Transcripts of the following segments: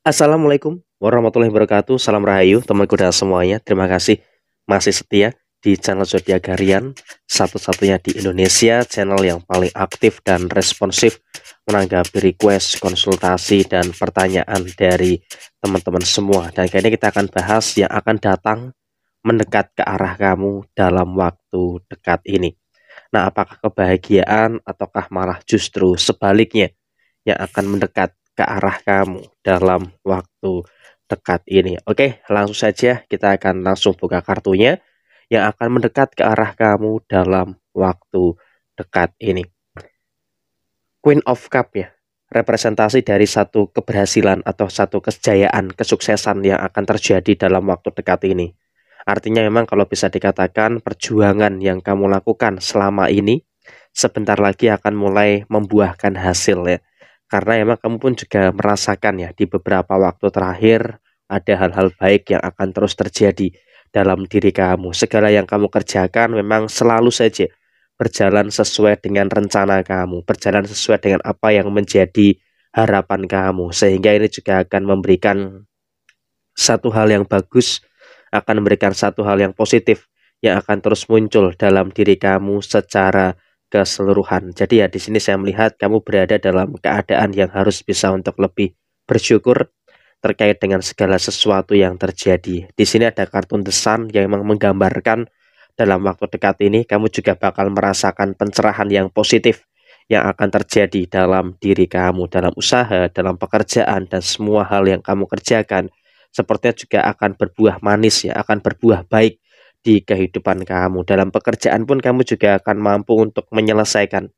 Assalamualaikum warahmatullahi wabarakatuh. Salam rahayu, teman kuda semuanya. Terima kasih masih setia di channel Zodiac Harian, satu-satunya di Indonesia, channel yang paling aktif dan responsif menanggapi request, konsultasi, dan pertanyaan dari teman-teman semua. Dan kali ini kita akan bahas yang akan datang mendekat ke arah kamu dalam waktu dekat ini. Nah, apakah kebahagiaan ataukah malah justru sebaliknya yang akan mendekat ke arah kamu dalam waktu dekat ini. Oke, langsung saja kita akan langsung buka kartunya yang akan mendekat ke arah kamu dalam waktu dekat ini. Queen of Cup ya, representasi dari satu keberhasilan atau satu kejayaan, kesuksesan yang akan terjadi dalam waktu dekat ini. Artinya memang kalau bisa dikatakan perjuangan yang kamu lakukan selama ini sebentar lagi akan mulai membuahkan hasil ya karena emang kamu pun juga merasakan ya di beberapa waktu terakhir ada hal-hal baik yang akan terus terjadi dalam diri kamu. Segala yang kamu kerjakan memang selalu saja berjalan sesuai dengan rencana kamu, berjalan sesuai dengan apa yang menjadi harapan kamu. Sehingga ini juga akan memberikan satu hal yang bagus, akan memberikan satu hal yang positif yang akan terus muncul dalam diri kamu secara keseluruhan. Jadi ya di sini saya melihat kamu berada dalam keadaan yang harus bisa untuk lebih bersyukur terkait dengan segala sesuatu yang terjadi. Di sini ada kartun The yang memang menggambarkan dalam waktu dekat ini kamu juga bakal merasakan pencerahan yang positif yang akan terjadi dalam diri kamu, dalam usaha, dalam pekerjaan, dan semua hal yang kamu kerjakan. Sepertinya juga akan berbuah manis ya, akan berbuah baik di kehidupan kamu. Dalam pekerjaan pun kamu juga akan mampu untuk menyelesaikan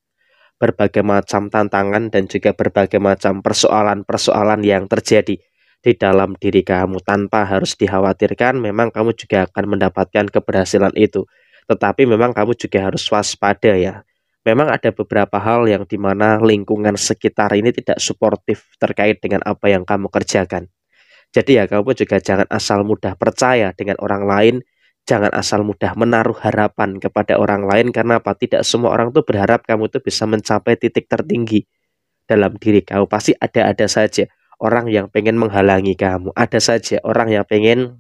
berbagai macam tantangan dan juga berbagai macam persoalan-persoalan yang terjadi di dalam diri kamu tanpa harus dikhawatirkan memang kamu juga akan mendapatkan keberhasilan itu. Tetapi memang kamu juga harus waspada ya. Memang ada beberapa hal yang dimana lingkungan sekitar ini tidak suportif terkait dengan apa yang kamu kerjakan. Jadi ya kamu juga jangan asal mudah percaya dengan orang lain jangan asal mudah menaruh harapan kepada orang lain karena apa tidak semua orang tuh berharap kamu tuh bisa mencapai titik tertinggi dalam diri kamu pasti ada-ada saja orang yang pengen menghalangi kamu ada saja orang yang pengen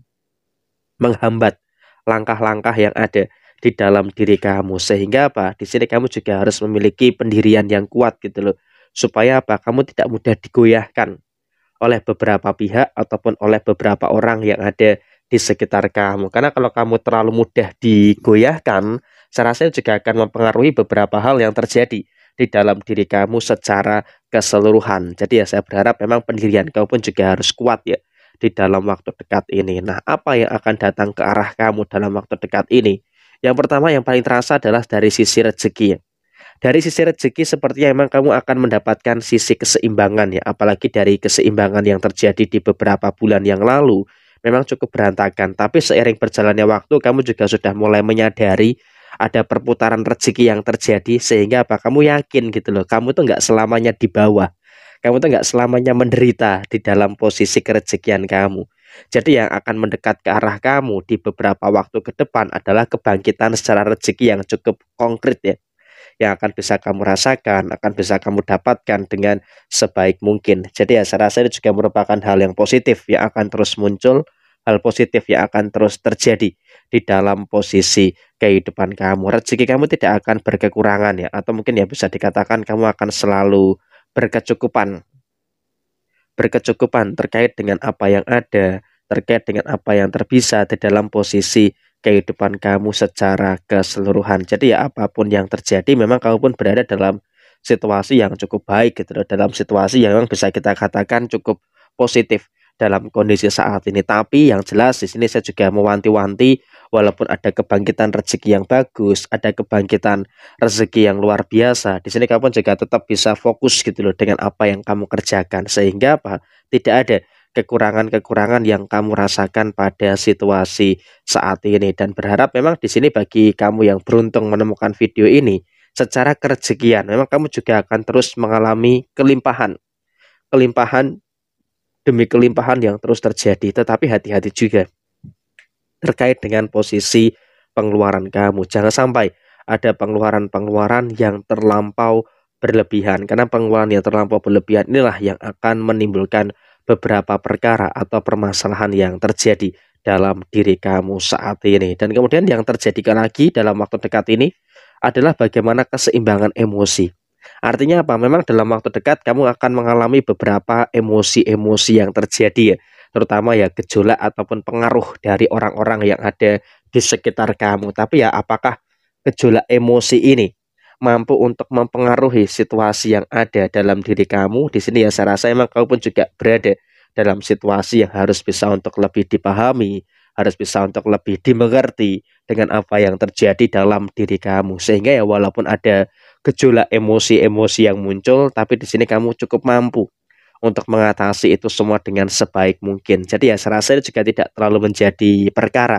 menghambat langkah-langkah yang ada di dalam diri kamu sehingga apa di sini kamu juga harus memiliki pendirian yang kuat gitu loh supaya apa kamu tidak mudah digoyahkan oleh beberapa pihak ataupun oleh beberapa orang yang ada di sekitar kamu. Karena kalau kamu terlalu mudah digoyahkan, saya rasa juga akan mempengaruhi beberapa hal yang terjadi di dalam diri kamu secara keseluruhan. Jadi ya saya berharap memang pendirian kamu pun juga harus kuat ya di dalam waktu dekat ini. Nah, apa yang akan datang ke arah kamu dalam waktu dekat ini? Yang pertama yang paling terasa adalah dari sisi rezeki ya. Dari sisi rezeki sepertinya memang kamu akan mendapatkan sisi keseimbangan ya, apalagi dari keseimbangan yang terjadi di beberapa bulan yang lalu memang cukup berantakan. Tapi seiring berjalannya waktu kamu juga sudah mulai menyadari ada perputaran rezeki yang terjadi sehingga apa kamu yakin gitu loh kamu tuh nggak selamanya di bawah kamu tuh nggak selamanya menderita di dalam posisi kerezekian kamu jadi yang akan mendekat ke arah kamu di beberapa waktu ke depan adalah kebangkitan secara rezeki yang cukup konkret ya yang akan bisa kamu rasakan, akan bisa kamu dapatkan dengan sebaik mungkin. Jadi ya saya rasa ini juga merupakan hal yang positif yang akan terus muncul, hal positif yang akan terus terjadi di dalam posisi kehidupan kamu. Rezeki kamu tidak akan berkekurangan ya atau mungkin ya bisa dikatakan kamu akan selalu berkecukupan. Berkecukupan terkait dengan apa yang ada, terkait dengan apa yang terbisa di dalam posisi kehidupan kamu secara keseluruhan. Jadi ya apapun yang terjadi memang kamu pun berada dalam situasi yang cukup baik gitu loh, dalam situasi yang memang bisa kita katakan cukup positif dalam kondisi saat ini. Tapi yang jelas di sini saya juga mewanti-wanti walaupun ada kebangkitan rezeki yang bagus, ada kebangkitan rezeki yang luar biasa. Di sini kamu juga tetap bisa fokus gitu loh dengan apa yang kamu kerjakan sehingga apa? Tidak ada kekurangan-kekurangan yang kamu rasakan pada situasi saat ini dan berharap memang di sini bagi kamu yang beruntung menemukan video ini secara kerjekian memang kamu juga akan terus mengalami kelimpahan kelimpahan demi kelimpahan yang terus terjadi tetapi hati-hati juga terkait dengan posisi pengeluaran kamu jangan sampai ada pengeluaran-pengeluaran yang terlampau berlebihan karena pengeluaran yang terlampau berlebihan inilah yang akan menimbulkan beberapa perkara atau permasalahan yang terjadi dalam diri kamu saat ini. Dan kemudian yang terjadikan lagi dalam waktu dekat ini adalah bagaimana keseimbangan emosi. Artinya apa? Memang dalam waktu dekat kamu akan mengalami beberapa emosi-emosi yang terjadi ya. Terutama ya gejolak ataupun pengaruh dari orang-orang yang ada di sekitar kamu. Tapi ya apakah gejolak emosi ini mampu untuk mempengaruhi situasi yang ada dalam diri kamu. Di sini ya saya rasa emang kau pun juga berada dalam situasi yang harus bisa untuk lebih dipahami, harus bisa untuk lebih dimengerti dengan apa yang terjadi dalam diri kamu. Sehingga ya walaupun ada gejolak emosi-emosi yang muncul, tapi di sini kamu cukup mampu untuk mengatasi itu semua dengan sebaik mungkin. Jadi ya saya rasa itu juga tidak terlalu menjadi perkara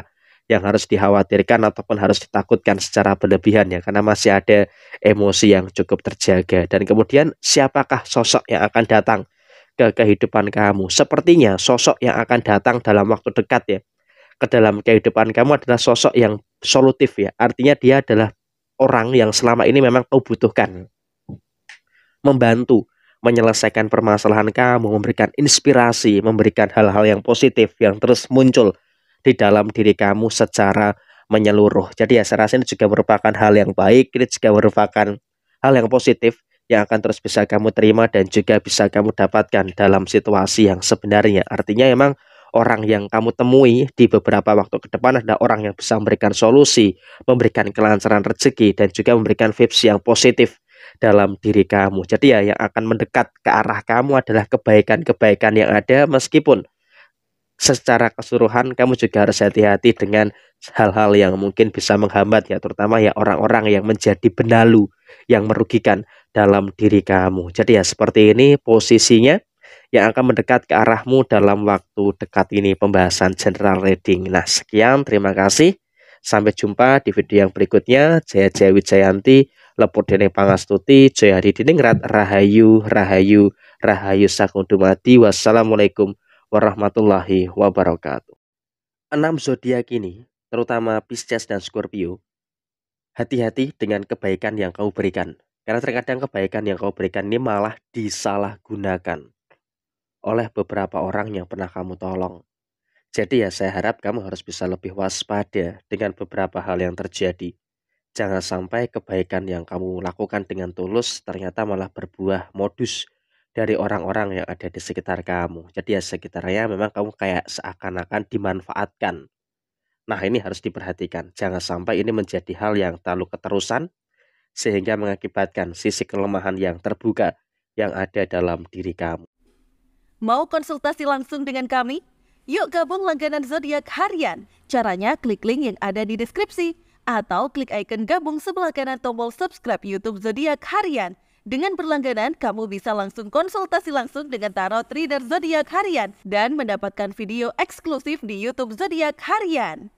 yang harus dikhawatirkan ataupun harus ditakutkan secara berlebihan ya karena masih ada emosi yang cukup terjaga dan kemudian siapakah sosok yang akan datang ke kehidupan kamu sepertinya sosok yang akan datang dalam waktu dekat ya ke dalam kehidupan kamu adalah sosok yang solutif ya artinya dia adalah orang yang selama ini memang kau butuhkan membantu menyelesaikan permasalahan kamu, memberikan inspirasi, memberikan hal-hal yang positif yang terus muncul di dalam diri kamu secara menyeluruh. Jadi ya saya rasa ini juga merupakan hal yang baik, ini juga merupakan hal yang positif yang akan terus bisa kamu terima dan juga bisa kamu dapatkan dalam situasi yang sebenarnya. Artinya emang orang yang kamu temui di beberapa waktu ke depan adalah orang yang bisa memberikan solusi, memberikan kelancaran rezeki dan juga memberikan vibes yang positif dalam diri kamu. Jadi ya yang akan mendekat ke arah kamu adalah kebaikan-kebaikan yang ada meskipun secara keseluruhan kamu juga harus hati-hati dengan hal-hal yang mungkin bisa menghambat ya terutama ya orang-orang yang menjadi benalu yang merugikan dalam diri kamu. Jadi ya seperti ini posisinya yang akan mendekat ke arahmu dalam waktu dekat ini pembahasan general reading. Nah, sekian terima kasih. Sampai jumpa di video yang berikutnya. Jaya Jaya Wijayanti, Lepur Dene Pangastuti, Jaya Hadi Diningrat, Rahayu, Rahayu, Rahayu Sakundumadi. Wassalamualaikum warahmatullahi wabarakatuh. Enam zodiak ini, terutama Pisces dan Scorpio, hati-hati dengan kebaikan yang kau berikan. Karena terkadang kebaikan yang kau berikan ini malah disalahgunakan oleh beberapa orang yang pernah kamu tolong. Jadi ya saya harap kamu harus bisa lebih waspada dengan beberapa hal yang terjadi. Jangan sampai kebaikan yang kamu lakukan dengan tulus ternyata malah berbuah modus dari orang-orang yang ada di sekitar kamu. Jadi ya sekitarnya memang kamu kayak seakan-akan dimanfaatkan. Nah ini harus diperhatikan. Jangan sampai ini menjadi hal yang terlalu keterusan sehingga mengakibatkan sisi kelemahan yang terbuka yang ada dalam diri kamu. Mau konsultasi langsung dengan kami? Yuk gabung langganan zodiak harian. Caranya klik link yang ada di deskripsi atau klik icon gabung sebelah kanan tombol subscribe YouTube Zodiak Harian dengan berlangganan, kamu bisa langsung konsultasi langsung dengan tarot reader zodiak harian dan mendapatkan video eksklusif di YouTube zodiak harian.